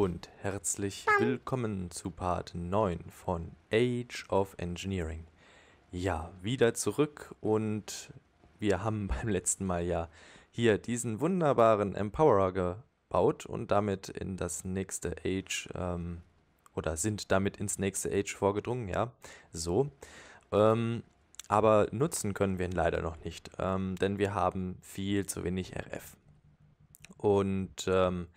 und herzlich willkommen zu Part 9 von Age of Engineering. Ja, wieder zurück und wir haben beim letzten Mal ja hier diesen wunderbaren Empowerer gebaut und damit in das nächste Age ähm, oder sind damit ins nächste Age vorgedrungen, ja, so. Ähm, aber nutzen können wir ihn leider noch nicht, ähm, denn wir haben viel zu wenig RF. Und ähm,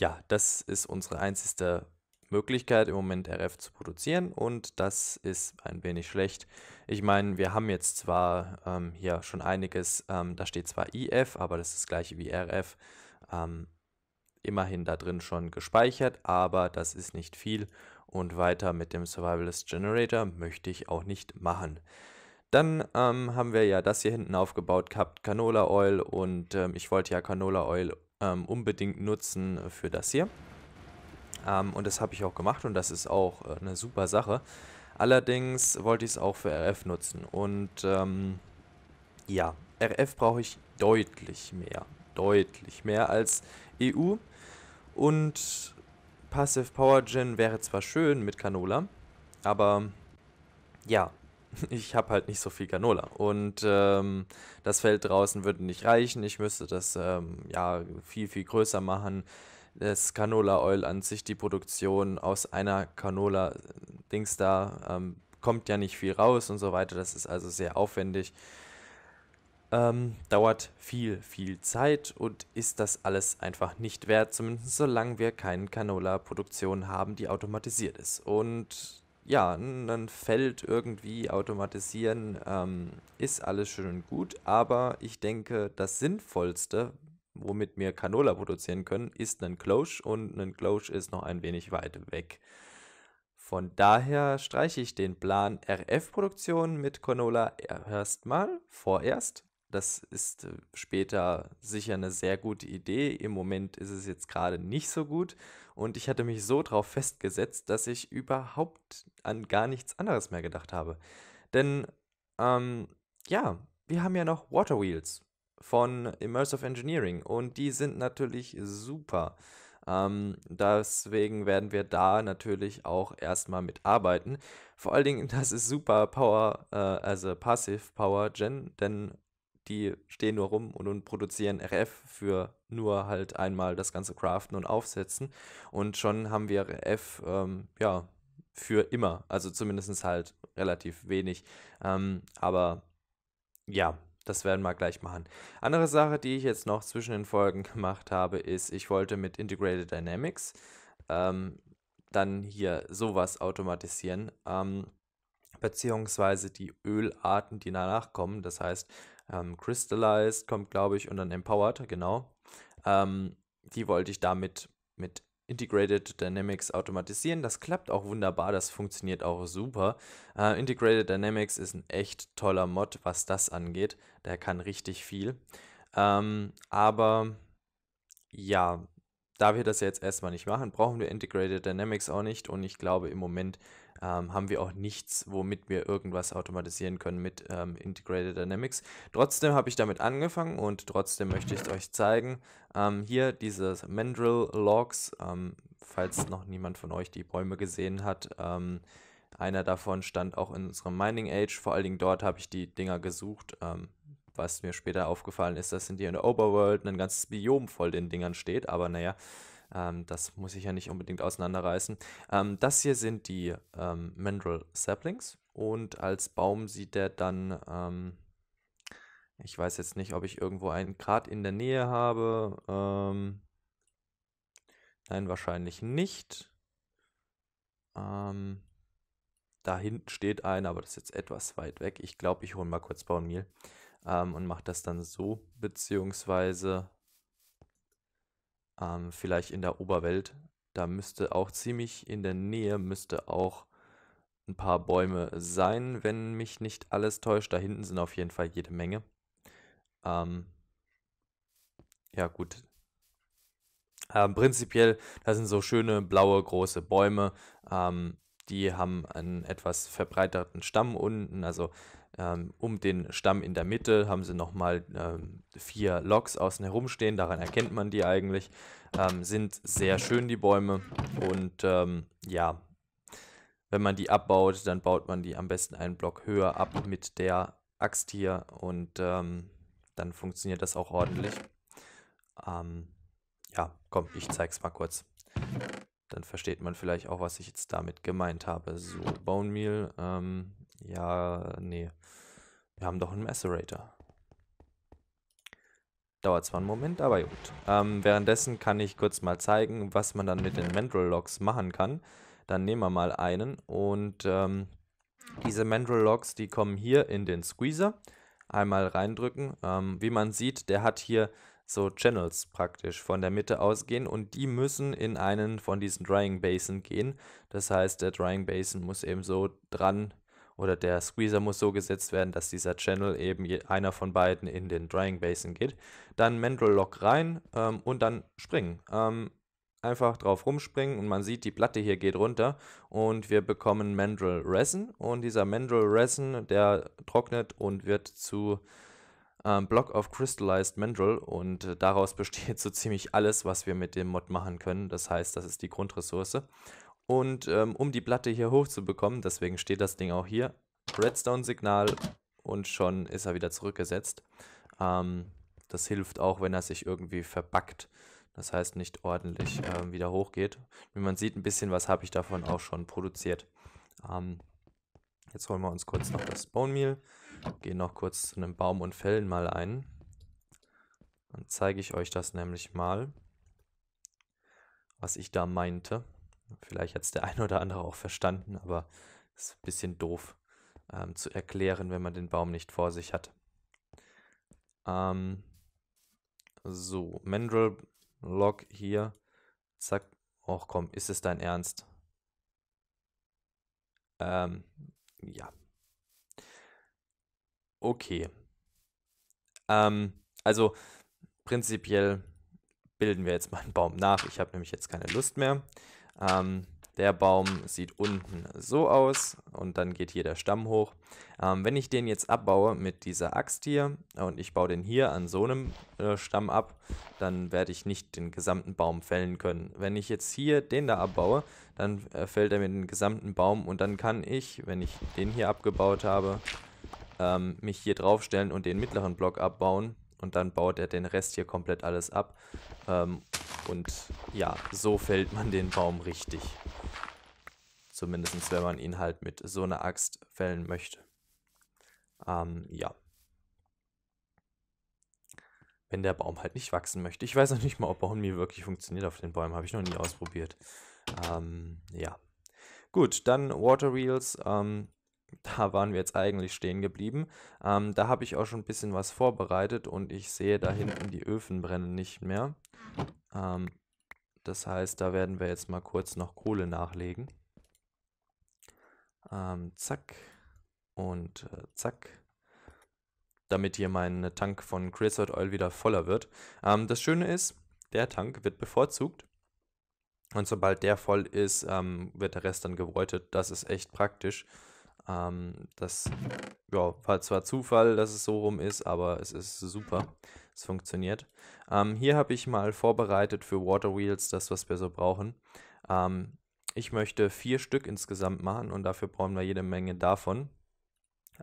ja, das ist unsere einzige Möglichkeit, im Moment RF zu produzieren und das ist ein wenig schlecht. Ich meine, wir haben jetzt zwar ähm, hier schon einiges, ähm, da steht zwar IF, aber das ist das gleiche wie RF, ähm, immerhin da drin schon gespeichert, aber das ist nicht viel und weiter mit dem Survivalist Generator möchte ich auch nicht machen. Dann ähm, haben wir ja das hier hinten aufgebaut gehabt, Canola Oil und ähm, ich wollte ja Canola Oil ähm, unbedingt nutzen für das hier. Ähm, und das habe ich auch gemacht und das ist auch äh, eine super Sache. Allerdings wollte ich es auch für RF nutzen und ähm, ja, RF brauche ich deutlich mehr, deutlich mehr als EU und Passive Power Gen wäre zwar schön mit Canola, aber ja, ich habe halt nicht so viel Canola. Und ähm, das Feld draußen würde nicht reichen. Ich müsste das ähm, ja viel, viel größer machen. Das Canola Oil an sich, die Produktion aus einer Canola-Dings da, ähm, kommt ja nicht viel raus und so weiter. Das ist also sehr aufwendig. Ähm, dauert viel, viel Zeit und ist das alles einfach nicht wert, zumindest solange wir keine Canola-Produktion haben, die automatisiert ist. Und ja, ein Feld irgendwie automatisieren ähm, ist alles schön und gut, aber ich denke, das Sinnvollste, womit wir Canola produzieren können, ist ein Cloche und ein Cloche ist noch ein wenig weit weg. Von daher streiche ich den Plan RF-Produktion mit Canola erstmal, vorerst, das ist äh, später sicher eine sehr gute Idee. Im Moment ist es jetzt gerade nicht so gut. Und ich hatte mich so drauf festgesetzt, dass ich überhaupt an gar nichts anderes mehr gedacht habe. Denn, ähm, ja, wir haben ja noch Water Wheels von Immersive Engineering und die sind natürlich super. Ähm, deswegen werden wir da natürlich auch erstmal mitarbeiten. Vor allen Dingen, das ist super Power, äh, also Passive Power Gen, denn die stehen nur rum und, und produzieren RF für nur halt einmal das ganze Craften und Aufsetzen. Und schon haben wir RF, ähm, ja, für immer. Also zumindest halt relativ wenig. Ähm, aber ja, das werden wir gleich machen. Andere Sache, die ich jetzt noch zwischen den Folgen gemacht habe, ist, ich wollte mit Integrated Dynamics ähm, dann hier sowas automatisieren, ähm, beziehungsweise die Ölarten, die danach kommen. Das heißt, ähm, Crystallized kommt, glaube ich, und dann Empowered, genau. Ähm, die wollte ich damit mit Integrated Dynamics automatisieren. Das klappt auch wunderbar, das funktioniert auch super. Äh, Integrated Dynamics ist ein echt toller Mod, was das angeht. Der kann richtig viel. Ähm, aber ja, da wir das jetzt erstmal nicht machen, brauchen wir Integrated Dynamics auch nicht und ich glaube im Moment ähm, haben wir auch nichts, womit wir irgendwas automatisieren können mit ähm, Integrated Dynamics. Trotzdem habe ich damit angefangen und trotzdem möchte ich es euch zeigen. Ähm, hier dieses Mandrill Logs, ähm, falls noch niemand von euch die Bäume gesehen hat. Ähm, einer davon stand auch in unserem Mining Age, vor allen Dingen dort habe ich die Dinger gesucht. Ähm, was mir später aufgefallen ist, dass in der Overworld ein ganzes Biom voll den Dingern steht, aber naja, ähm, das muss ich ja nicht unbedingt auseinanderreißen. Ähm, das hier sind die ähm, Mandrel Saplings und als Baum sieht der dann, ähm, ich weiß jetzt nicht, ob ich irgendwo einen Grad in der Nähe habe. Ähm, nein, wahrscheinlich nicht. Ähm, da hinten steht einer, aber das ist jetzt etwas weit weg. Ich glaube, ich hole mal kurz Baumil und mache das dann so, beziehungsweise ähm, vielleicht in der Oberwelt. Da müsste auch ziemlich in der Nähe, müsste auch ein paar Bäume sein, wenn mich nicht alles täuscht. Da hinten sind auf jeden Fall jede Menge. Ähm, ja, gut. Ähm, prinzipiell, da sind so schöne blaue große Bäume. Ähm, die haben einen etwas verbreiterten Stamm unten, also ähm, um den Stamm in der Mitte haben sie nochmal ähm, vier Loks außen herumstehen, daran erkennt man die eigentlich. Ähm, sind sehr schön die Bäume und ähm, ja, wenn man die abbaut, dann baut man die am besten einen Block höher ab mit der Axt hier und ähm, dann funktioniert das auch ordentlich. Ähm, ja, komm, ich zeig's mal kurz dann versteht man vielleicht auch, was ich jetzt damit gemeint habe. So, Bone Meal, ähm, ja, nee. Wir haben doch einen Macerator. Dauert zwar einen Moment, aber gut. Ähm, währenddessen kann ich kurz mal zeigen, was man dann mit den Mandrel Logs machen kann. Dann nehmen wir mal einen und ähm, diese Mandrel Logs, die kommen hier in den Squeezer. Einmal reindrücken. Ähm, wie man sieht, der hat hier so Channels praktisch von der Mitte ausgehen und die müssen in einen von diesen Drying Basin gehen. Das heißt, der Drying Basin muss eben so dran oder der Squeezer muss so gesetzt werden, dass dieser Channel eben einer von beiden in den Drying Basin geht. Dann Mandrel Lock rein ähm, und dann springen. Ähm, einfach drauf rumspringen und man sieht, die Platte hier geht runter und wir bekommen Mandrel Resin und dieser Mandrel Resin, der trocknet und wird zu ähm, Block of Crystallized Mandrel und äh, daraus besteht so ziemlich alles, was wir mit dem Mod machen können. Das heißt, das ist die Grundressource. Und ähm, um die Platte hier hochzubekommen, deswegen steht das Ding auch hier, Redstone-Signal und schon ist er wieder zurückgesetzt. Ähm, das hilft auch, wenn er sich irgendwie verbackt. Das heißt, nicht ordentlich äh, wieder hochgeht. Wie man sieht, ein bisschen was habe ich davon auch schon produziert. Ähm, Jetzt holen wir uns kurz noch das Bone Meal, gehen noch kurz zu einem Baum und fällen mal ein. Dann zeige ich euch das nämlich mal, was ich da meinte. Vielleicht hat es der eine oder andere auch verstanden, aber ist ein bisschen doof ähm, zu erklären, wenn man den Baum nicht vor sich hat. Ähm, so, Mandrel Log hier. Zack. Och komm, ist es dein Ernst? Ähm, ja. Okay. Ähm, also prinzipiell bilden wir jetzt mal einen Baum nach. Ich habe nämlich jetzt keine Lust mehr. Ähm, der Baum sieht unten so aus und dann geht hier der Stamm hoch. Ähm, wenn ich den jetzt abbaue mit dieser Axt hier und ich baue den hier an so einem äh, Stamm ab, dann werde ich nicht den gesamten Baum fällen können. Wenn ich jetzt hier den da abbaue, dann äh, fällt er mir den gesamten Baum und dann kann ich, wenn ich den hier abgebaut habe, ähm, mich hier draufstellen und den mittleren Block abbauen und dann baut er den Rest hier komplett alles ab. Ähm, und ja, so fällt man den Baum richtig. Zumindest wenn man ihn halt mit so einer Axt fällen möchte. Ähm, ja. Wenn der Baum halt nicht wachsen möchte. Ich weiß noch nicht mal, ob Bauenmie wirklich funktioniert auf den Bäumen. Habe ich noch nie ausprobiert. Ähm, ja. Gut, dann Water Wheels. Ähm, da waren wir jetzt eigentlich stehen geblieben. Ähm, da habe ich auch schon ein bisschen was vorbereitet und ich sehe da hinten die Öfen brennen nicht mehr. Ähm, das heißt, da werden wir jetzt mal kurz noch Kohle nachlegen. Ähm, zack und äh, zack. Damit hier mein äh, Tank von Creosote Oil wieder voller wird. Ähm, das Schöne ist, der Tank wird bevorzugt. Und sobald der voll ist, ähm, wird der Rest dann gebräutet. Das ist echt praktisch. Ähm, das ja, war zwar Zufall, dass es so rum ist, aber es ist super. Es funktioniert. Ähm, hier habe ich mal vorbereitet für Water Wheels das, was wir so brauchen. Ähm, ich möchte vier Stück insgesamt machen und dafür brauchen wir jede Menge davon.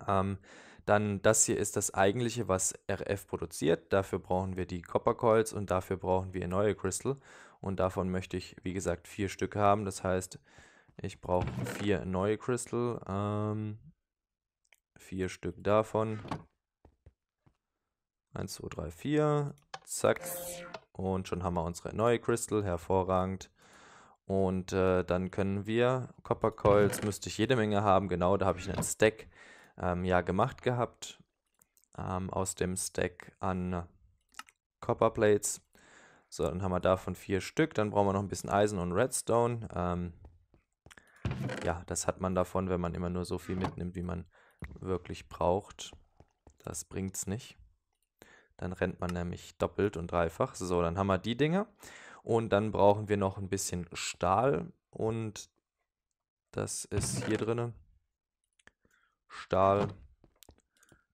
Ähm, dann das hier ist das eigentliche, was RF produziert. Dafür brauchen wir die Copper Coils und dafür brauchen wir neue Crystal. Und davon möchte ich, wie gesagt, vier Stück haben. Das heißt, ich brauche vier neue Crystal. Ähm, vier Stück davon. 1, 2, 3, 4. Zack. Und schon haben wir unsere neue Crystal. Hervorragend. Und äh, dann können wir, Copper Coils müsste ich jede Menge haben, genau, da habe ich einen Stack ähm, ja gemacht gehabt. Ähm, aus dem Stack an Copper Plates. So, dann haben wir davon vier Stück. Dann brauchen wir noch ein bisschen Eisen und Redstone. Ähm, ja, das hat man davon, wenn man immer nur so viel mitnimmt, wie man wirklich braucht. Das bringt es nicht. Dann rennt man nämlich doppelt und dreifach. So, dann haben wir die Dinger. Und dann brauchen wir noch ein bisschen Stahl und das ist hier drin. Stahl.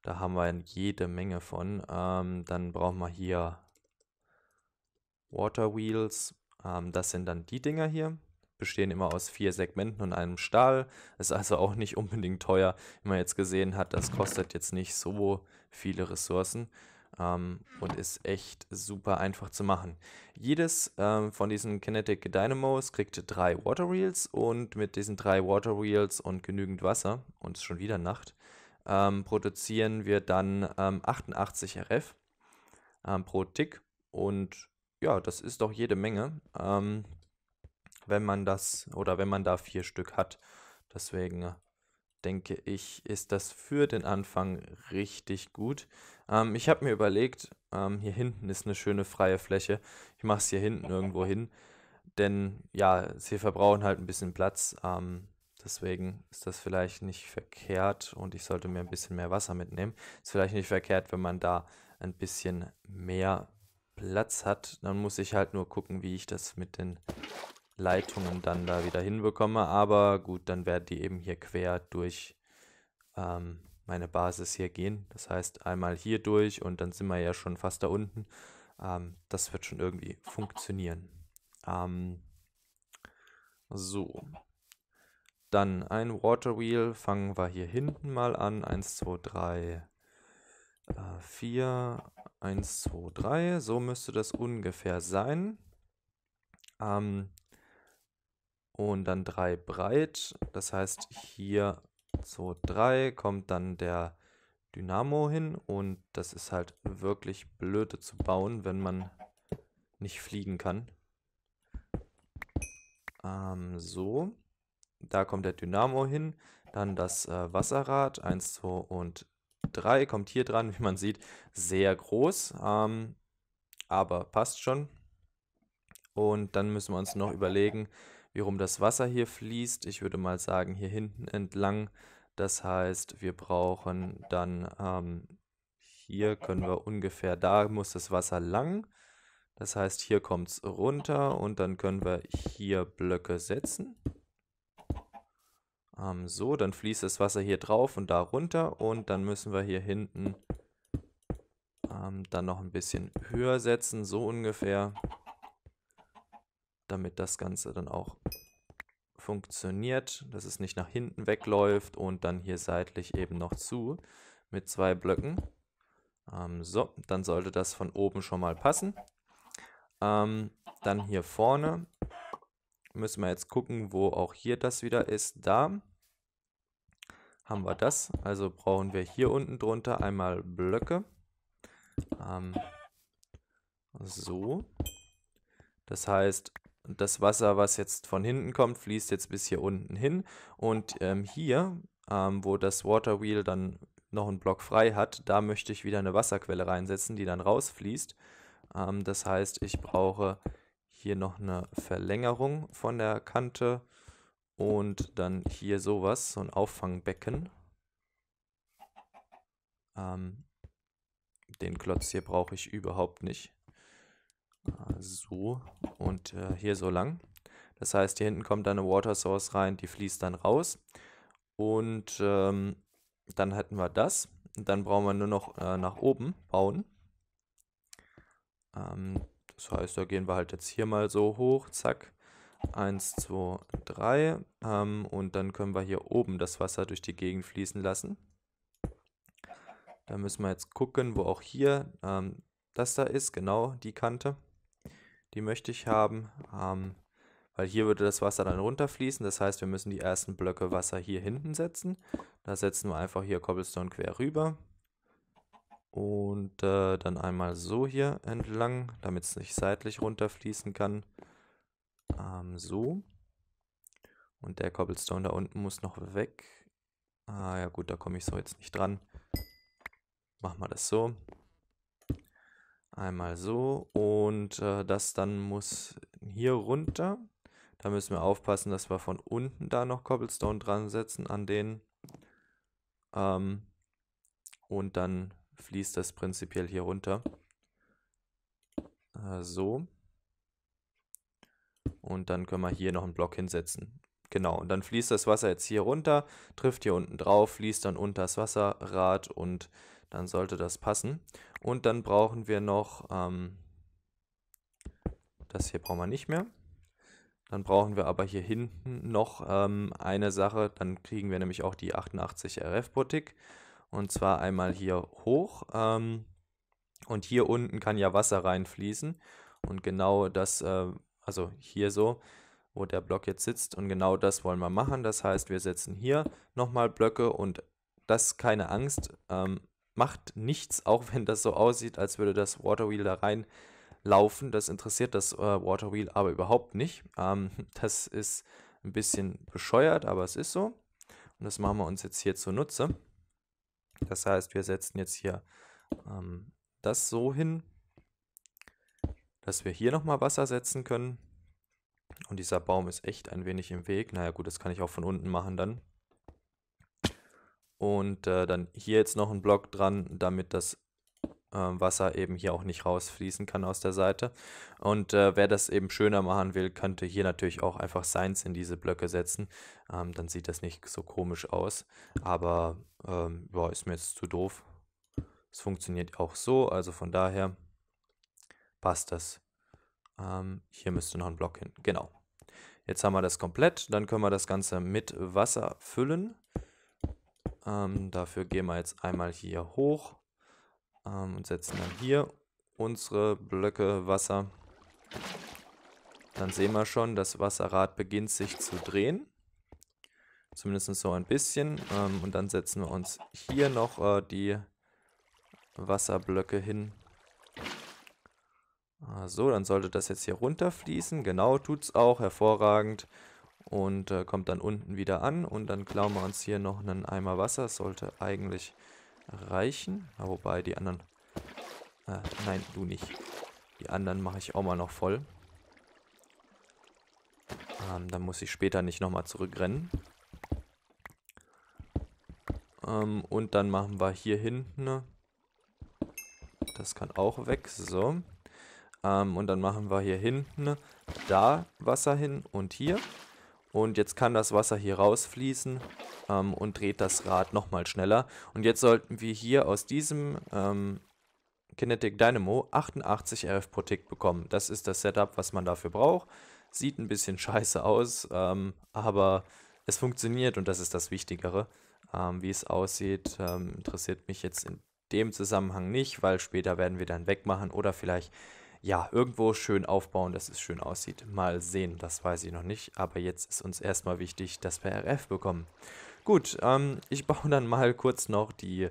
Da haben wir jede Menge von. Ähm, dann brauchen wir hier Water Wheels. Ähm, das sind dann die Dinger hier. Bestehen immer aus vier Segmenten und einem Stahl. Ist also auch nicht unbedingt teuer, wie man jetzt gesehen hat. Das kostet jetzt nicht so viele Ressourcen ähm, und ist echt super einfach zu machen. Jedes ähm, von diesen Kinetic Dynamos kriegt drei Water Reels und mit diesen drei Water Reels und genügend Wasser, und es ist schon wieder Nacht, ähm, produzieren wir dann 88 ähm, RF ähm, pro Tick und ja, das ist doch jede Menge, ähm, wenn man das oder wenn man da vier Stück hat. Deswegen denke ich, ist das für den Anfang richtig gut. Ähm, ich habe mir überlegt, ähm, hier hinten ist eine schöne freie Fläche. Ich mache es hier hinten irgendwo hin, denn ja, sie verbrauchen halt ein bisschen Platz. Ähm, deswegen ist das vielleicht nicht verkehrt und ich sollte mir ein bisschen mehr Wasser mitnehmen. Ist vielleicht nicht verkehrt, wenn man da ein bisschen mehr Platz hat. Dann muss ich halt nur gucken, wie ich das mit den Leitungen dann da wieder hinbekomme. Aber gut, dann werden die eben hier quer durch ähm, meine Basis hier gehen. Das heißt, einmal hier durch und dann sind wir ja schon fast da unten. Ähm, das wird schon irgendwie funktionieren. Ähm, so. Dann ein Water Wheel. Fangen wir hier hinten mal an. 1, 2, 3, 4, 1, 2, 3. So müsste das ungefähr sein. Ähm, und dann 3 breit. Das heißt, hier so 3 kommt dann der Dynamo hin und das ist halt wirklich blöde zu bauen, wenn man nicht fliegen kann. Ähm, so, da kommt der Dynamo hin, dann das äh, Wasserrad, 1, 2 und 3 kommt hier dran, wie man sieht, sehr groß, ähm, aber passt schon. Und dann müssen wir uns noch überlegen, wie rum das Wasser hier fließt. Ich würde mal sagen, hier hinten entlang. Das heißt, wir brauchen dann ähm, hier können wir ungefähr, da muss das Wasser lang. Das heißt, hier kommt es runter und dann können wir hier Blöcke setzen. Ähm, so, dann fließt das Wasser hier drauf und da runter und dann müssen wir hier hinten ähm, dann noch ein bisschen höher setzen, so ungefähr damit das Ganze dann auch funktioniert, dass es nicht nach hinten wegläuft und dann hier seitlich eben noch zu mit zwei Blöcken. Ähm, so, dann sollte das von oben schon mal passen. Ähm, dann hier vorne müssen wir jetzt gucken, wo auch hier das wieder ist. Da haben wir das. Also brauchen wir hier unten drunter einmal Blöcke. Ähm, so. Das heißt, und das Wasser, was jetzt von hinten kommt, fließt jetzt bis hier unten hin. Und ähm, hier, ähm, wo das Water Wheel dann noch einen Block frei hat, da möchte ich wieder eine Wasserquelle reinsetzen, die dann rausfließt. Ähm, das heißt, ich brauche hier noch eine Verlängerung von der Kante und dann hier sowas, so ein Auffangbecken. Ähm, den Klotz hier brauche ich überhaupt nicht. So und äh, hier so lang. Das heißt, hier hinten kommt dann eine Water Source rein, die fließt dann raus. Und ähm, dann hätten wir das. Und dann brauchen wir nur noch äh, nach oben bauen. Ähm, das heißt, da gehen wir halt jetzt hier mal so hoch, zack. 1, 2, 3. Ähm, und dann können wir hier oben das Wasser durch die Gegend fließen lassen. Da müssen wir jetzt gucken, wo auch hier ähm, das da ist, genau die Kante. Die möchte ich haben, ähm, weil hier würde das Wasser dann runterfließen. Das heißt, wir müssen die ersten Blöcke Wasser hier hinten setzen. Da setzen wir einfach hier Cobblestone quer rüber. Und äh, dann einmal so hier entlang, damit es nicht seitlich runterfließen kann. Ähm, so. Und der Cobblestone da unten muss noch weg. Ah ja gut, da komme ich so jetzt nicht dran. Machen wir das so. Einmal so und äh, das dann muss hier runter. Da müssen wir aufpassen, dass wir von unten da noch Cobblestone dran setzen an den. Ähm, und dann fließt das prinzipiell hier runter. Äh, so. Und dann können wir hier noch einen Block hinsetzen. Genau, und dann fließt das Wasser jetzt hier runter, trifft hier unten drauf, fließt dann unter das Wasserrad und dann sollte das passen. Und dann brauchen wir noch, ähm, das hier brauchen wir nicht mehr. Dann brauchen wir aber hier hinten noch ähm, eine Sache, dann kriegen wir nämlich auch die 88 rf Botik Und zwar einmal hier hoch ähm, und hier unten kann ja Wasser reinfließen. Und genau das, äh, also hier so, wo der Block jetzt sitzt. Und genau das wollen wir machen. Das heißt, wir setzen hier nochmal Blöcke und das keine Angst. Ähm, macht nichts, auch wenn das so aussieht, als würde das Waterwheel da reinlaufen. Das interessiert das äh, Waterwheel aber überhaupt nicht. Ähm, das ist ein bisschen bescheuert, aber es ist so. Und das machen wir uns jetzt hier zunutze. Das heißt, wir setzen jetzt hier ähm, das so hin, dass wir hier nochmal Wasser setzen können. Und dieser Baum ist echt ein wenig im Weg. Naja gut, das kann ich auch von unten machen dann. Und äh, dann hier jetzt noch ein Block dran, damit das äh, Wasser eben hier auch nicht rausfließen kann aus der Seite. Und äh, wer das eben schöner machen will, könnte hier natürlich auch einfach Seins in diese Blöcke setzen. Ähm, dann sieht das nicht so komisch aus. Aber ähm, ja, ist mir jetzt zu doof. Es funktioniert auch so, also von daher passt das. Ähm, hier müsste noch ein Block hin, genau. Jetzt haben wir das komplett, dann können wir das Ganze mit Wasser füllen. Ähm, dafür gehen wir jetzt einmal hier hoch ähm, und setzen dann hier unsere Blöcke Wasser. Dann sehen wir schon, das Wasserrad beginnt sich zu drehen. Zumindest so ein bisschen. Ähm, und dann setzen wir uns hier noch äh, die Wasserblöcke hin. Äh, so, dann sollte das jetzt hier runterfließen. Genau, tut es auch. Hervorragend und äh, kommt dann unten wieder an und dann klauen wir uns hier noch einen Eimer Wasser. sollte eigentlich reichen, wobei die anderen... Ah, nein, du nicht. Die anderen mache ich auch mal noch voll. Ähm, dann muss ich später nicht nochmal zurückrennen. Ähm, und dann machen wir hier hinten... Ne? Das kann auch weg, so. Ähm, und dann machen wir hier hinten ne? da Wasser hin und hier. Und jetzt kann das Wasser hier rausfließen ähm, und dreht das Rad nochmal schneller. Und jetzt sollten wir hier aus diesem ähm, Kinetic Dynamo 88 RF pro Tick bekommen. Das ist das Setup, was man dafür braucht. Sieht ein bisschen scheiße aus, ähm, aber es funktioniert und das ist das Wichtigere. Ähm, wie es aussieht, ähm, interessiert mich jetzt in dem Zusammenhang nicht, weil später werden wir dann wegmachen oder vielleicht ja, irgendwo schön aufbauen, dass es schön aussieht. Mal sehen, das weiß ich noch nicht. Aber jetzt ist uns erstmal wichtig, dass wir RF bekommen. Gut, ähm, ich baue dann mal kurz noch die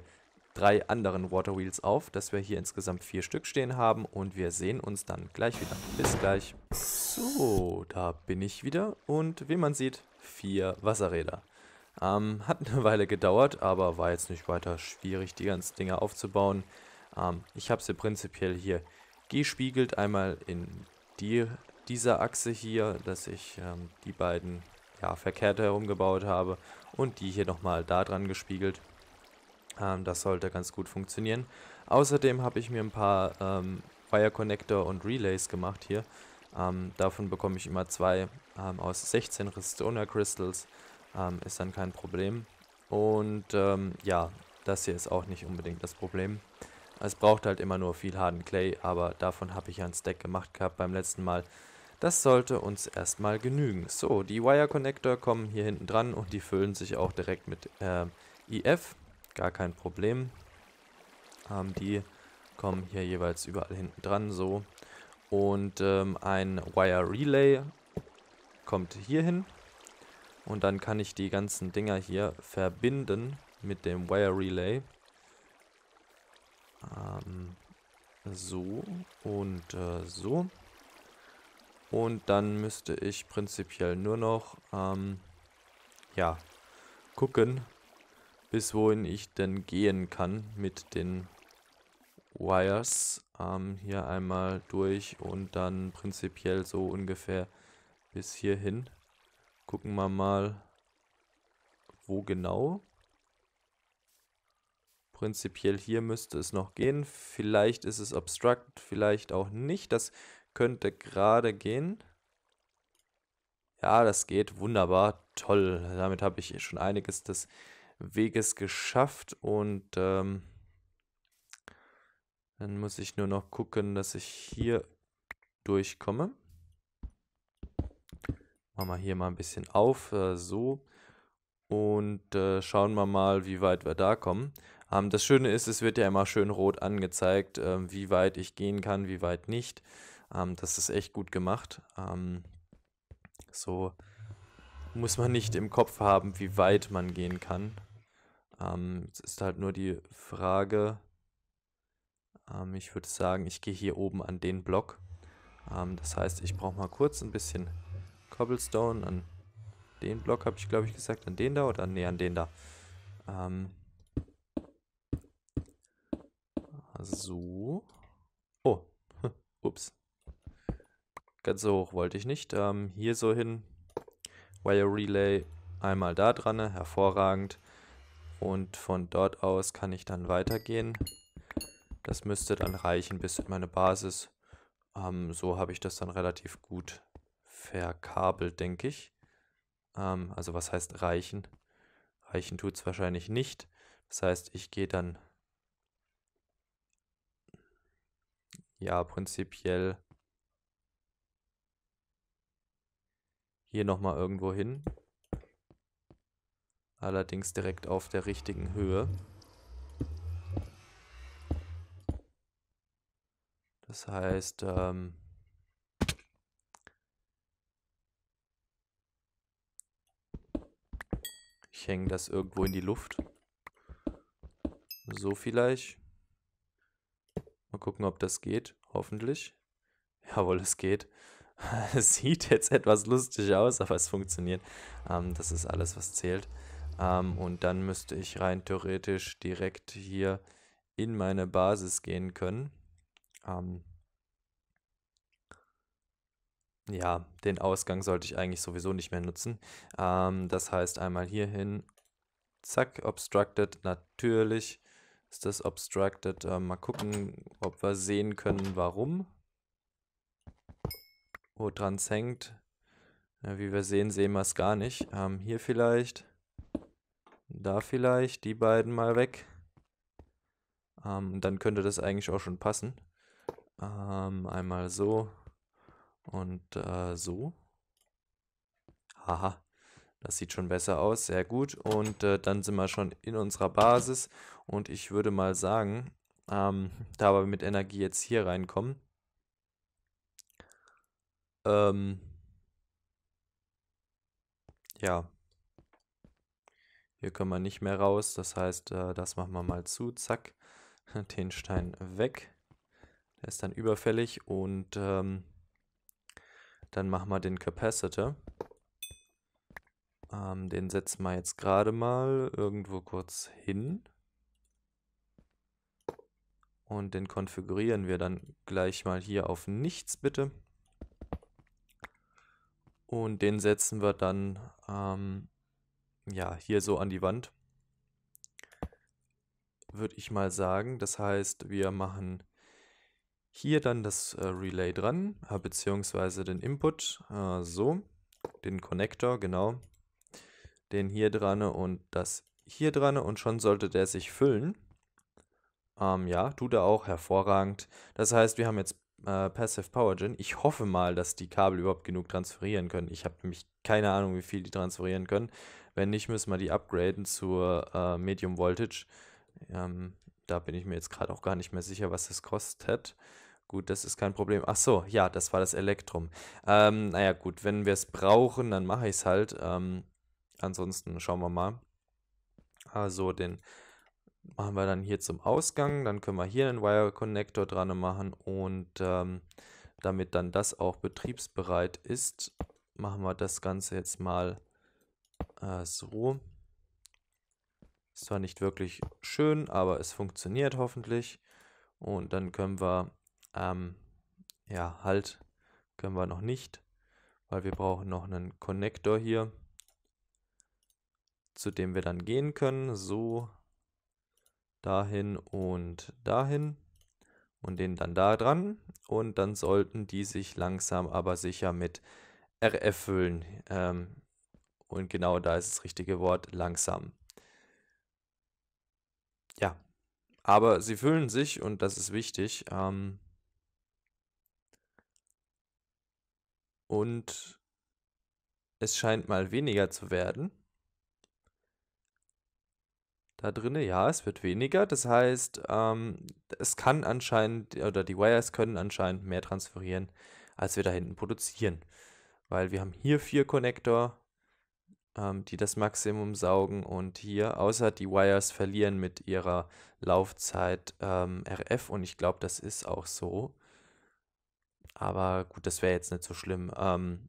drei anderen Water Wheels auf, dass wir hier insgesamt vier Stück stehen haben und wir sehen uns dann gleich wieder. Bis gleich. So, da bin ich wieder und wie man sieht, vier Wasserräder. Ähm, hat eine Weile gedauert, aber war jetzt nicht weiter schwierig, die ganzen Dinger aufzubauen. Ähm, ich habe sie prinzipiell hier gespiegelt. Einmal in die, dieser Achse hier, dass ich ähm, die beiden ja, verkehrt herumgebaut habe und die hier nochmal da dran gespiegelt. Ähm, das sollte ganz gut funktionieren. Außerdem habe ich mir ein paar ähm, Wire Connector und Relays gemacht hier. Ähm, davon bekomme ich immer zwei ähm, aus 16 Restona Crystals. Ähm, ist dann kein Problem. Und ähm, ja, das hier ist auch nicht unbedingt das Problem. Es braucht halt immer nur viel harten Clay, aber davon habe ich ja ein Stack gemacht gehabt beim letzten Mal. Das sollte uns erstmal genügen. So, die Wire Connector kommen hier hinten dran und die füllen sich auch direkt mit äh, IF. Gar kein Problem. Ähm, die kommen hier jeweils überall hinten dran, so. Und ähm, ein Wire Relay kommt hier hin. Und dann kann ich die ganzen Dinger hier verbinden mit dem Wire Relay. Ähm, so und äh, so. Und dann müsste ich prinzipiell nur noch, ähm, ja, gucken, bis wohin ich denn gehen kann mit den Wires. Ähm, hier einmal durch und dann prinzipiell so ungefähr bis hierhin. Gucken wir mal, wo genau. Prinzipiell hier müsste es noch gehen. Vielleicht ist es Obstruct, vielleicht auch nicht. Das könnte gerade gehen. Ja, das geht wunderbar. Toll. Damit habe ich schon einiges des Weges geschafft. Und ähm, dann muss ich nur noch gucken, dass ich hier durchkomme. Machen wir hier mal ein bisschen auf. Äh, so. Und äh, schauen wir mal, wie weit wir da kommen. Ähm, das Schöne ist, es wird ja immer schön rot angezeigt, äh, wie weit ich gehen kann, wie weit nicht. Ähm, das ist echt gut gemacht. Ähm, so muss man nicht im Kopf haben, wie weit man gehen kann. Ähm, es ist halt nur die Frage, ähm, ich würde sagen, ich gehe hier oben an den Block. Ähm, das heißt, ich brauche mal kurz ein bisschen Cobblestone an den Block, habe ich glaube ich gesagt, an den da oder? Nee, an den da. Ähm, so. Oh, ups. Ganz so hoch wollte ich nicht. Ähm, hier so hin. Wire Relay einmal da dran, hervorragend. Und von dort aus kann ich dann weitergehen. Das müsste dann reichen bis in meine Basis. Ähm, so habe ich das dann relativ gut verkabelt, denke ich. Ähm, also was heißt reichen? Reichen tut es wahrscheinlich nicht. Das heißt, ich gehe dann Ja, prinzipiell hier nochmal irgendwo hin. Allerdings direkt auf der richtigen Höhe. Das heißt, ähm, ich hänge das irgendwo in die Luft. So vielleicht. Mal gucken, ob das geht. Hoffentlich. Jawohl, es geht. es sieht jetzt etwas lustig aus, aber es funktioniert. Ähm, das ist alles, was zählt. Ähm, und dann müsste ich rein theoretisch direkt hier in meine Basis gehen können. Ähm, ja, den Ausgang sollte ich eigentlich sowieso nicht mehr nutzen. Ähm, das heißt einmal hier hin. Zack, obstructed, natürlich ist das obstructed. Äh, mal gucken, ob wir sehen können, warum. Wo dran es hängt. Ja, wie wir sehen, sehen wir es gar nicht. Ähm, hier vielleicht. Da vielleicht. Die beiden mal weg. Ähm, dann könnte das eigentlich auch schon passen. Ähm, einmal so. Und äh, so. Haha. Das sieht schon besser aus, sehr gut. Und äh, dann sind wir schon in unserer Basis. Und ich würde mal sagen, ähm, da wir mit Energie jetzt hier reinkommen, ähm, ja, hier können wir nicht mehr raus. Das heißt, äh, das machen wir mal zu. Zack, den Stein weg. Der ist dann überfällig und ähm, dann machen wir den Capacitor. Ähm, den setzen wir jetzt gerade mal irgendwo kurz hin. Und den konfigurieren wir dann gleich mal hier auf nichts, bitte. Und den setzen wir dann ähm, ja hier so an die Wand. Würde ich mal sagen. Das heißt, wir machen hier dann das äh, Relay dran, äh, beziehungsweise den Input, äh, so, den Connector, genau den hier dran und das hier dran und schon sollte der sich füllen. Ähm, ja, tut er auch hervorragend. Das heißt, wir haben jetzt äh, Passive Power Gen. Ich hoffe mal, dass die Kabel überhaupt genug transferieren können. Ich habe nämlich keine Ahnung, wie viel die transferieren können. Wenn nicht, müssen wir die upgraden zur äh, Medium Voltage. Ähm, da bin ich mir jetzt gerade auch gar nicht mehr sicher, was das kostet. Gut, das ist kein Problem. Ach so, ja, das war das Elektrum. Ähm, naja, gut, wenn wir es brauchen, dann mache ich es halt. Ähm, Ansonsten schauen wir mal. Also den machen wir dann hier zum Ausgang. Dann können wir hier einen Wire Connector dran machen und ähm, damit dann das auch betriebsbereit ist, machen wir das Ganze jetzt mal äh, so. Ist zwar nicht wirklich schön, aber es funktioniert hoffentlich. Und dann können wir, ähm, ja, halt können wir noch nicht, weil wir brauchen noch einen Connector hier zu dem wir dann gehen können. So, dahin und dahin. Und den dann da dran. Und dann sollten die sich langsam aber sicher mit RF füllen. Ähm, und genau da ist das richtige Wort, langsam. Ja, aber sie füllen sich und das ist wichtig. Ähm, und es scheint mal weniger zu werden da drinne. Ja, es wird weniger. Das heißt, ähm, es kann anscheinend, oder die Wires können anscheinend mehr transferieren, als wir da hinten produzieren. Weil wir haben hier vier Connector, ähm, die das Maximum saugen und hier, außer die Wires verlieren mit ihrer Laufzeit ähm, RF und ich glaube, das ist auch so. Aber gut, das wäre jetzt nicht so schlimm. Ähm,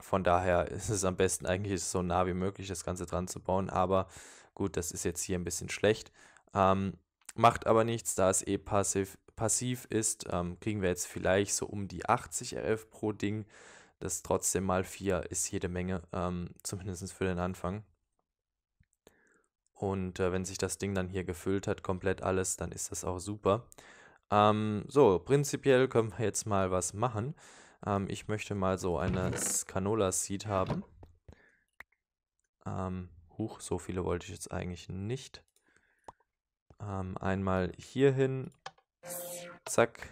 von daher ist es am besten eigentlich so nah wie möglich das Ganze dran zu bauen. Aber Gut, das ist jetzt hier ein bisschen schlecht. Ähm, macht aber nichts, da es eh passiv, passiv ist, ähm, kriegen wir jetzt vielleicht so um die 80 RF pro Ding. Das trotzdem mal 4 ist jede Menge, ähm, zumindest für den Anfang. Und äh, wenn sich das Ding dann hier gefüllt hat, komplett alles, dann ist das auch super. Ähm, so, prinzipiell können wir jetzt mal was machen. Ähm, ich möchte mal so eine Canola Seed haben. Ähm, Huch, so viele wollte ich jetzt eigentlich nicht. Ähm, einmal hier hin. Zack.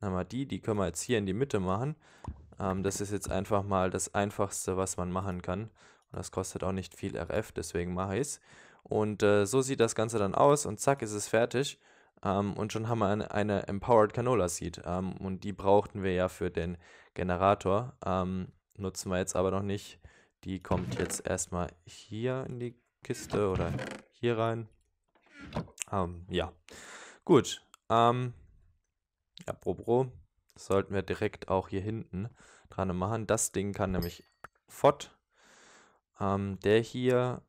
Dann haben wir die. Die können wir jetzt hier in die Mitte machen. Ähm, das ist jetzt einfach mal das Einfachste, was man machen kann. Und das kostet auch nicht viel RF, deswegen mache ich es. Und äh, so sieht das Ganze dann aus und zack ist es fertig. Ähm, und schon haben wir eine, eine Empowered Canola Seed. Ähm, und die brauchten wir ja für den Generator. Ähm, nutzen wir jetzt aber noch nicht. Die kommt jetzt erstmal hier in die Kiste oder hier rein. Ähm, ja, gut. Ähm, ja, Das sollten wir direkt auch hier hinten dran machen. Das Ding kann nämlich fort. Ähm, der hier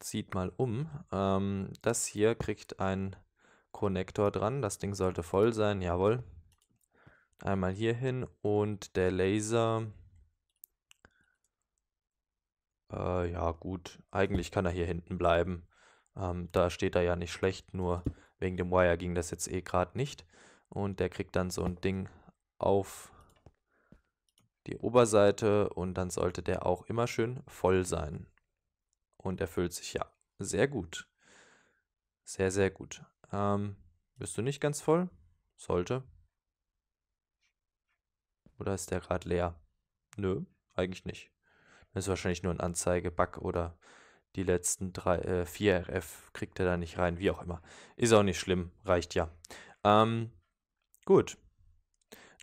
zieht mal um. Ähm, das hier kriegt einen Konnektor dran. Das Ding sollte voll sein, jawohl. Einmal hier hin und der Laser äh, ja, gut. Eigentlich kann er hier hinten bleiben. Ähm, da steht er ja nicht schlecht, nur wegen dem Wire ging das jetzt eh gerade nicht. Und der kriegt dann so ein Ding auf die Oberseite und dann sollte der auch immer schön voll sein. Und er füllt sich ja. Sehr gut. Sehr, sehr gut. Ähm, bist du nicht ganz voll? Sollte. Oder ist der gerade leer? Nö, eigentlich nicht. Das ist wahrscheinlich nur ein Anzeige-Bug oder die letzten drei, äh, 4 RF kriegt er da nicht rein, wie auch immer. Ist auch nicht schlimm, reicht ja. Ähm, gut.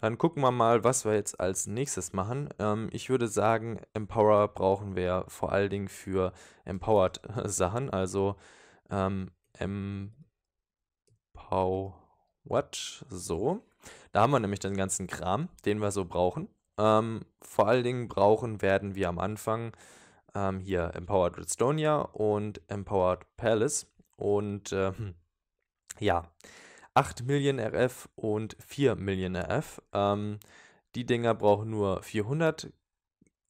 Dann gucken wir mal, was wir jetzt als nächstes machen. Ähm, ich würde sagen, Empower brauchen wir vor allen Dingen für Empowered Sachen, also ähm, Empowered, so. Da haben wir nämlich den ganzen Kram, den wir so brauchen. Ähm, vor allen Dingen brauchen werden wir am Anfang ähm, hier Empowered Redstonia und Empowered Palace. Und äh, ja, 8 Millionen RF und 4 Millionen RF. Ähm, die Dinger brauchen nur 400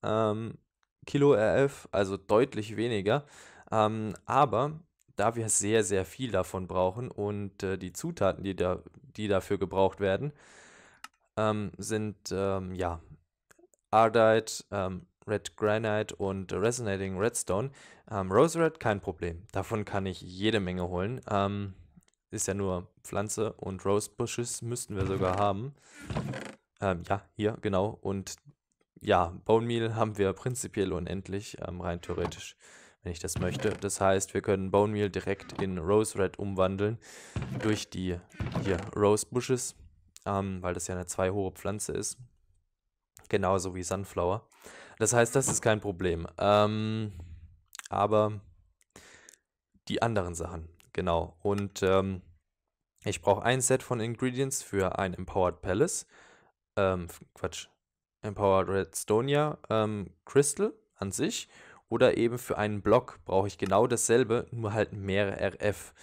ähm, Kilo RF, also deutlich weniger. Ähm, aber da wir sehr, sehr viel davon brauchen und äh, die Zutaten, die, da, die dafür gebraucht werden, ähm, sind ähm, ja Ardite, ähm, Red Granite und Resonating Redstone. Ähm, Rose Red kein Problem. Davon kann ich jede Menge holen. Ähm, ist ja nur Pflanze und Rose Bushes müssten wir sogar haben. Ähm, ja, hier, genau. Und ja, Bone Meal haben wir prinzipiell unendlich, ähm, rein theoretisch, wenn ich das möchte. Das heißt, wir können Bone Meal direkt in Rose Red umwandeln durch die hier Rose Bushes, ähm, weil das ja eine zwei hohe Pflanze ist genauso wie Sunflower. Das heißt, das ist kein Problem. Ähm, aber die anderen Sachen, genau. Und ähm, ich brauche ein Set von Ingredients für ein Empowered Palace. Ähm, Quatsch. Empowered Redstonia ähm, Crystal an sich. Oder eben für einen Block brauche ich genau dasselbe, nur halt mehr RF.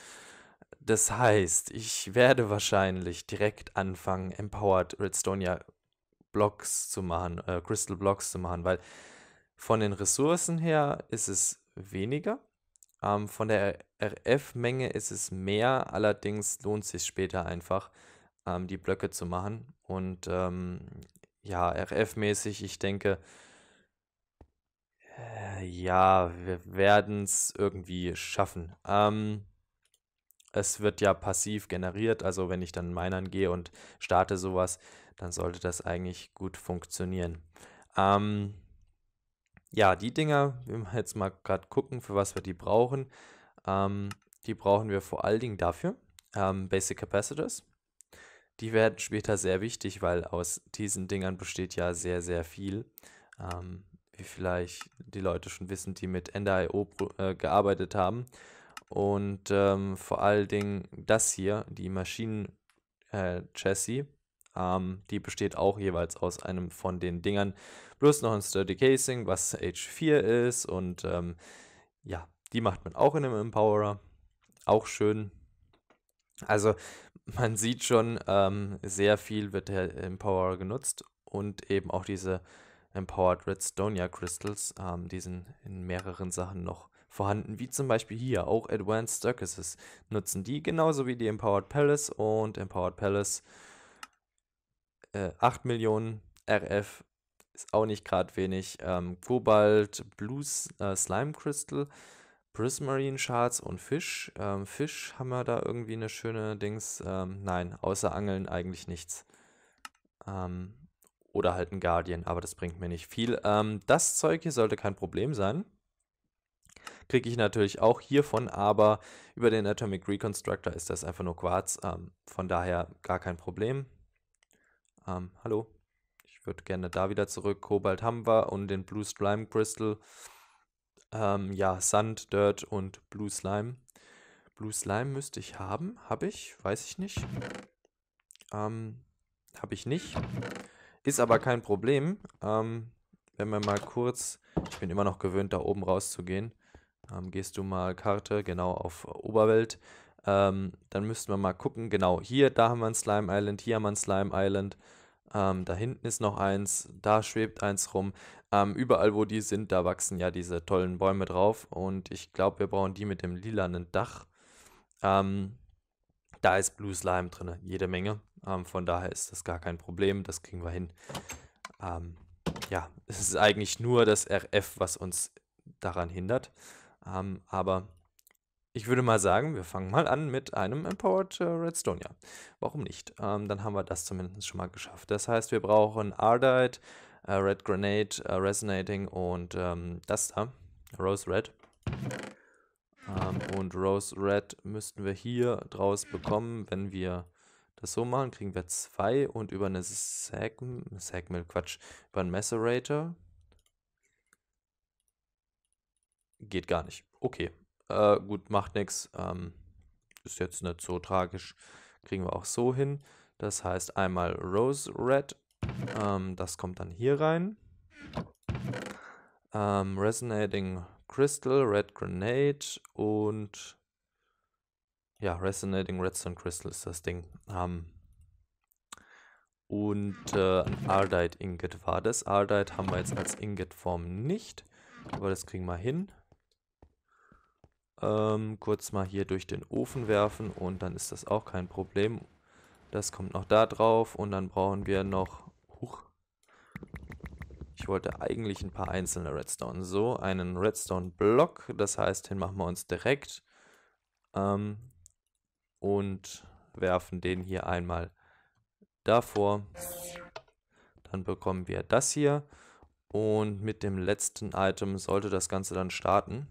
Das heißt, ich werde wahrscheinlich direkt anfangen, Empowered Redstonia Blocks zu machen, äh, Crystal Blocks zu machen, weil von den Ressourcen her ist es weniger. Ähm, von der RF-Menge ist es mehr, allerdings lohnt sich später einfach, ähm, die Blöcke zu machen. Und ähm, ja, RF-mäßig, ich denke, äh, ja, wir werden es irgendwie schaffen. Ähm, es wird ja passiv generiert, also wenn ich dann Minern gehe und starte sowas, dann sollte das eigentlich gut funktionieren. Ähm, ja, die Dinger, wenn wir jetzt mal gerade gucken, für was wir die brauchen, ähm, die brauchen wir vor allen Dingen dafür, ähm, Basic Capacitors. Die werden später sehr wichtig, weil aus diesen Dingern besteht ja sehr, sehr viel. Ähm, wie vielleicht die Leute schon wissen, die mit Ender.io äh, gearbeitet haben. Und ähm, vor allen Dingen das hier, die Maschinen-Chassis, äh, ähm, die besteht auch jeweils aus einem von den Dingern. Plus noch ein Sturdy Casing, was H4 ist. Und ähm, ja, die macht man auch in einem Empowerer. Auch schön. Also man sieht schon, ähm, sehr viel wird der Empowerer genutzt. Und eben auch diese Empowered Redstonia Crystals. Ähm, die sind in mehreren Sachen noch vorhanden, wie zum Beispiel hier. Auch Advanced Circuses nutzen die, genauso wie die Empowered Palace und Empowered Palace äh, 8 Millionen RF ist auch nicht gerade wenig. Ähm, Kobalt, Blue äh, Slime Crystal, Prismarine Shards und Fisch. Ähm, Fisch haben wir da irgendwie eine schöne Dings. Ähm, nein, außer Angeln eigentlich nichts. Ähm, oder halt ein Guardian, aber das bringt mir nicht viel. Ähm, das Zeug hier sollte kein Problem sein. Kriege ich natürlich auch hiervon, aber über den Atomic Reconstructor ist das einfach nur Quarz. Ähm, von daher gar kein Problem. Ähm, hallo. Ich würde gerne da wieder zurück. Kobalt haben wir und den Blue Slime Crystal. Ähm, ja, Sand, Dirt und Blue Slime. Blue Slime müsste ich haben. Habe ich? Weiß ich nicht. Ähm, habe ich nicht. Ist aber kein Problem. Ähm, wenn wir mal kurz... Ich bin immer noch gewöhnt, da oben rauszugehen. Ähm, gehst du mal Karte, genau, auf Oberwelt. Ähm, dann müssten wir mal gucken. Genau, hier, da haben wir ein Slime Island. Hier haben wir ein Slime Island. Ähm, da hinten ist noch eins, da schwebt eins rum. Ähm, überall, wo die sind, da wachsen ja diese tollen Bäume drauf. Und ich glaube, wir brauchen die mit dem lilanen Dach. Ähm, da ist Blue Slime drin, jede Menge. Ähm, von daher ist das gar kein Problem, das kriegen wir hin. Ähm, ja, es ist eigentlich nur das RF, was uns daran hindert. Ähm, aber ich würde mal sagen, wir fangen mal an mit einem Empowered äh, Redstone, ja. Warum nicht? Ähm, dann haben wir das zumindest schon mal geschafft. Das heißt, wir brauchen Ardite, äh, Red Grenade, äh, Resonating und ähm, das da, Rose Red. Ähm, und Rose Red müssten wir hier draus bekommen, wenn wir das so machen, kriegen wir zwei und über eine Segmill, Sag Quatsch, über einen Macerator geht gar nicht. Okay, äh, gut, macht nichts. Ähm, ist jetzt nicht so tragisch. Kriegen wir auch so hin. Das heißt einmal Rose Red. Ähm, das kommt dann hier rein. Ähm, Resonating Crystal, Red Grenade und ja, Resonating Redstone Crystal ist das Ding. Ähm, und äh, ein Ardite Ingot war das. Ardite haben wir jetzt als Ingot-Form nicht, aber das kriegen wir hin. Ähm, kurz mal hier durch den Ofen werfen und dann ist das auch kein Problem. Das kommt noch da drauf und dann brauchen wir noch... Huch, ich wollte eigentlich ein paar einzelne Redstone. So, einen Redstone-Block. Das heißt, den machen wir uns direkt. Ähm, und werfen den hier einmal davor. Dann bekommen wir das hier. Und mit dem letzten Item sollte das Ganze dann starten.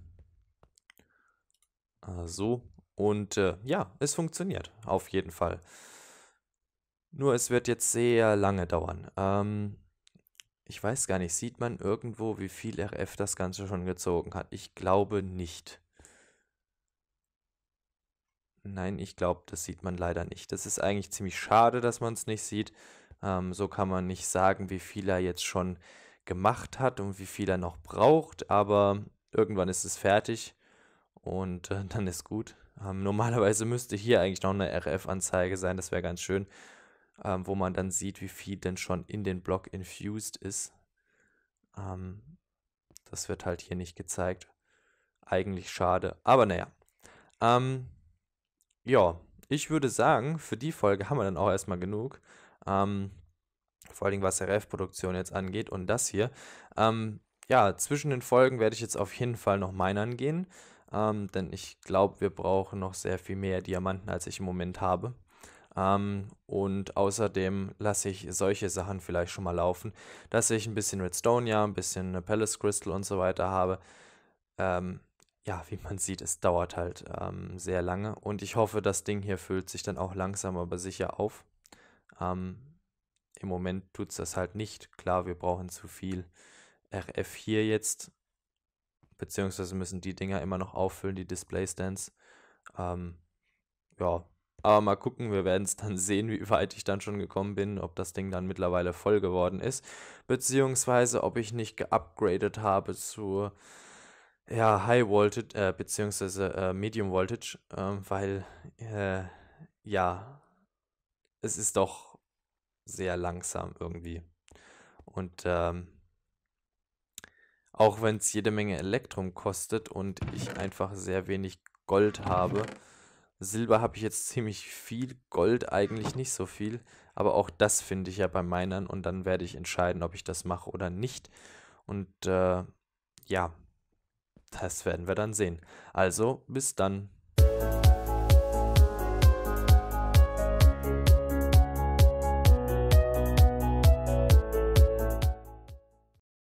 Äh, so. Und äh, ja, es funktioniert auf jeden Fall. Nur es wird jetzt sehr lange dauern. Ähm, ich weiß gar nicht, sieht man irgendwo, wie viel RF das Ganze schon gezogen hat? Ich glaube nicht. Nein, ich glaube, das sieht man leider nicht. Das ist eigentlich ziemlich schade, dass man es nicht sieht. Ähm, so kann man nicht sagen, wie viel er jetzt schon gemacht hat und wie viel er noch braucht. Aber irgendwann ist es fertig und äh, dann ist gut. Ähm, normalerweise müsste hier eigentlich noch eine RF-Anzeige sein, das wäre ganz schön, ähm, wo man dann sieht, wie viel denn schon in den Block infused ist. Ähm, das wird halt hier nicht gezeigt. Eigentlich schade, aber naja. Ähm, ja, ich würde sagen, für die Folge haben wir dann auch erstmal genug. Ähm, vor allem was RF-Produktion jetzt angeht und das hier. Ähm, ja, zwischen den Folgen werde ich jetzt auf jeden Fall noch meinen gehen. Ähm, denn ich glaube, wir brauchen noch sehr viel mehr Diamanten, als ich im Moment habe. Ähm, und außerdem lasse ich solche Sachen vielleicht schon mal laufen, dass ich ein bisschen Redstone, ja, ein bisschen Palace Crystal und so weiter habe. Ähm, ja, wie man sieht, es dauert halt ähm, sehr lange und ich hoffe, das Ding hier füllt sich dann auch langsam aber sicher auf. Ähm, Im Moment tut es das halt nicht. Klar, wir brauchen zu viel RF hier jetzt beziehungsweise müssen die Dinger immer noch auffüllen, die Display-Stands. Ähm, ja, aber mal gucken, wir werden es dann sehen, wie weit ich dann schon gekommen bin, ob das Ding dann mittlerweile voll geworden ist, beziehungsweise ob ich nicht geupgradet habe zu ja, High Voltage, äh, beziehungsweise äh, Medium Voltage, ähm, äh, weil ja, es ist doch sehr langsam irgendwie. Und ähm, auch wenn es jede Menge Elektrum kostet und ich einfach sehr wenig Gold habe. Silber habe ich jetzt ziemlich viel, Gold eigentlich nicht so viel. Aber auch das finde ich ja bei Minern und dann werde ich entscheiden, ob ich das mache oder nicht. Und äh, ja, das werden wir dann sehen. Also, bis dann.